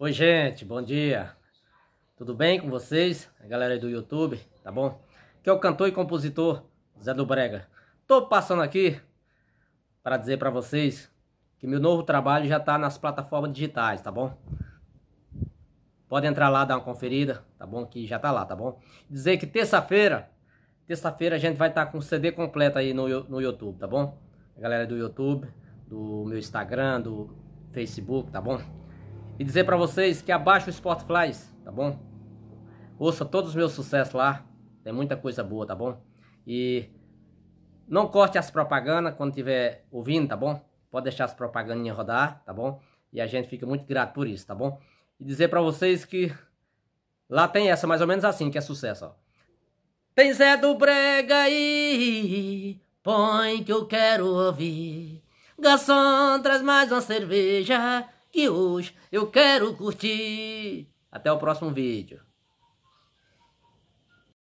Oi, gente, bom dia. Tudo bem com vocês? A galera do YouTube, tá bom? Que é o cantor e compositor Zé do Brega. Tô passando aqui para dizer para vocês que meu novo trabalho já tá nas plataformas digitais, tá bom? Pode entrar lá, dar uma conferida, tá bom? Que já tá lá, tá bom? Dizer que terça-feira, terça-feira a gente vai estar tá com o CD completo aí no, no YouTube, tá bom? A galera do YouTube, do meu Instagram, do Facebook, tá bom? e dizer para vocês que abaixo o Sportflies, tá bom? Ouça todos os meus sucessos lá, tem muita coisa boa, tá bom? E não corte as propagandas quando estiver ouvindo, tá bom? Pode deixar as propagandinhas rodar, tá bom? E a gente fica muito grato por isso, tá bom? E dizer para vocês que lá tem essa, mais ou menos assim, que é sucesso, ó. Tem Zé do Brega aí, põe que eu quero ouvir. Garçom, traz mais uma cerveja que hoje eu quero curtir. Até o próximo vídeo.